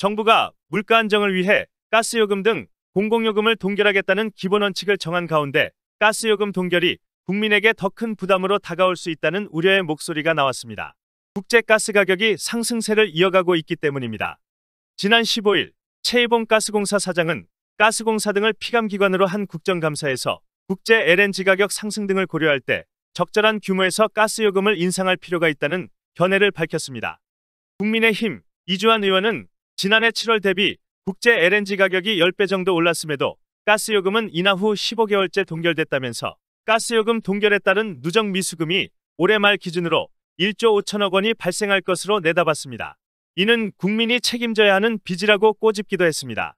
정부가 물가 안정을 위해 가스요금 등 공공요금을 동결하겠다는 기본 원칙을 정한 가운데 가스요금 동결이 국민에게 더 큰 부담으로 다가올 수 있다는 우려의 목소리가 나왔습니다. 국제 가스 가격이 상승세를 이어가고 있기 때문입니다. 지난 15일 최이봉 가스공사 사장은 가스공사 등을 피감기관으로 한 국정감사에서 국제 LNG 가격 상승 등을 고려할 때 적절한 규모에서 가스요금을 인상할 필요가 있다는 견해를 밝혔습니다. 국민의힘 이주환 의원은 지난해 7월 대비 국제 LNG 가격이 10배 정도 올랐음에도 가스요금은 인하 후 15개월째 동결됐다면서 가스요금 동결에 따른 누적 미수금이 올해 말 기준으로 1조 5천억 원이 발생할 것으로 내다봤습니다. 이는 국민이 책임져야 하는 빚이라고 꼬집기도 했습니다.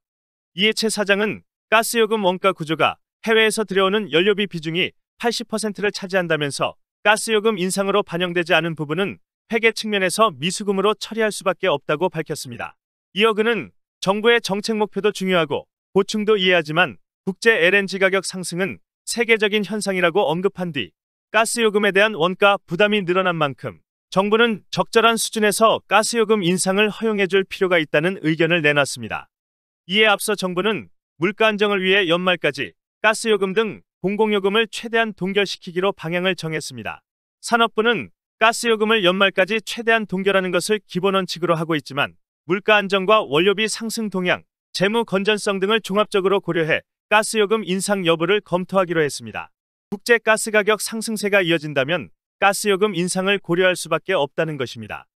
이해채 사장은 가스요금 원가 구조가 해외에서 들여오는 연료비 비중이 80%를 차지한다면서 가스요금 인상으로 반영되지 않은 부분은 회계 측면에서 미수금으로 처리할 수밖에 없다고 밝혔습니다. 이어 그는 정부의 정책 목표도 중요하고 보충도 이해하지만 국제 LNG 가격 상승은 세계적인 현상이라고 언급한 뒤 가스요금에 대한 원가 부담이 늘어난 만큼 정부는 적절한 수준에서 가스요금 인상을 허용해줄 필요가 있다는 의견을 내놨습니다. 이에 앞서 정부는 물가 안정을 위해 연말까지 가스요금 등 공공요금을 최대한 동결시키기로 방향을 정했습니다. 산업부는 가스요금을 연말까지 최대한 동결하는 것을 기본 원칙으로 하고 있지만 물가 안정과 원료비 상승 동향, 재무 건전성 등을 종합적으로 고려해 가스요금 인상 여부를 검토하기로 했습니다. 국제 가스 가격 상승세가 이어진다면 가스요금 인상을 고려할 수밖에 없다는 것입니다.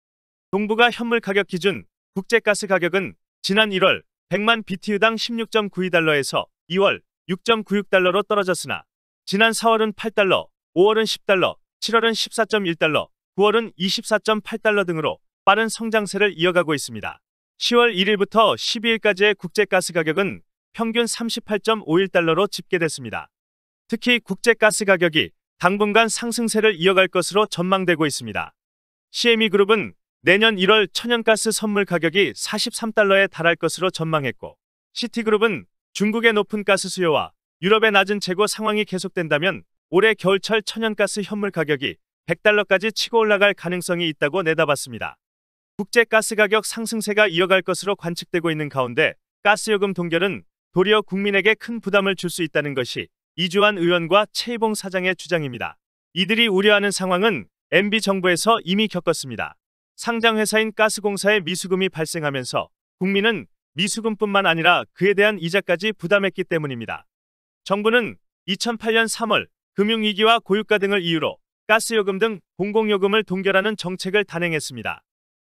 동북아 현물 가격 기준 국제 가스 가격은 지난 1월 100만 BTU당 16.92달러에서 2월 6.96달러로 떨어졌으나 지난 4월은 8달러, 5월은 10달러, 7월은 14.1달러, 9월은 24.8달러 등으로 빠른 성장세를 이어가고 있습니다. 10월 1일부터 12일까지의 국제가스 가격은 평균 38.51달러로 집계됐습니다. 특히 국제가스 가격이 당분간 상승세를 이어갈 것으로 전망되고 있습니다. CME그룹은 내년 1월 천연가스 선물 가격이 43달러에 달할 것으로 전망했고 시티그룹은 중국의 높은 가스 수요와 유럽의 낮은 재고 상황이 계속된다면 올해 겨울철 천연가스 현물 가격이 100달러까지 치고 올라갈 가능성이 있다고 내다봤습니다. 국제 가스 가격 상승세가 이어갈 것으로 관측되고 있는 가운데 가스요금 동결은 도리어 국민에게 큰 부담을 줄 수 있다는 것이 이주환 의원과 최봉 사장의 주장입니다. 이들이 우려하는 상황은 MB 정부에서 이미 겪었습니다. 상장회사인 가스공사의 미수금이 발생하면서 국민은 미수금뿐만 아니라 그에 대한 이자까지 부담했기 때문입니다. 정부는 2008년 3월 금융위기와 고유가 등을 이유로 가스요금 등 공공요금을 동결하는 정책을 단행했습니다.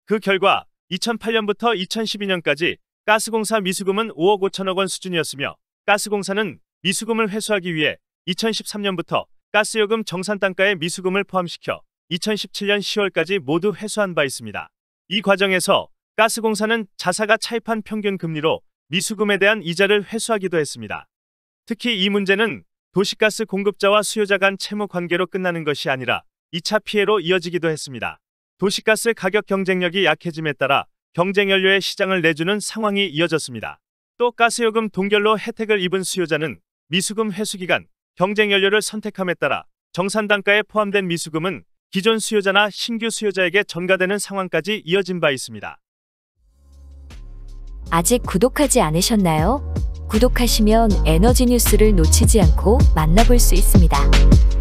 그 결과 2008년부터 2012년까지 가스공사 미수금은 5억 5천억 원 수준이었으며 가스공사는 미수금을 회수하기 위해 2013년부터 가스요금 정산 단가에 미수금을 포함시켜 2017년 10월까지 모두 회수한 바 있습니다. 이 과정에서 가스공사는 자사가 차입한 평균 금리로 미수금에 대한 이자를 회수하기도 했습니다. 특히 이 문제는 도시가스 공급자와 수요자 간 채무 관계로 끝나는 것이 아니라 2차 피해로 이어지기도 했습니다. 도시가스 가격 경쟁력이 약해짐에 따라 경쟁연료의 시장을 내주는 상황이 이어졌습니다. 또 가스요금 동결로 혜택을 입은 수요자는 미수금 회수기간, 경쟁연료를 선택함에 따라 정산단가에 포함된 미수금은 기존 수요자나 신규 수요자에게 전가되는 상황까지 이어진 바 있습니다. 아직 구독하지 않으셨나요? 구독하시면 에너지 뉴스를 놓치지 않고 만나볼 수 있습니다.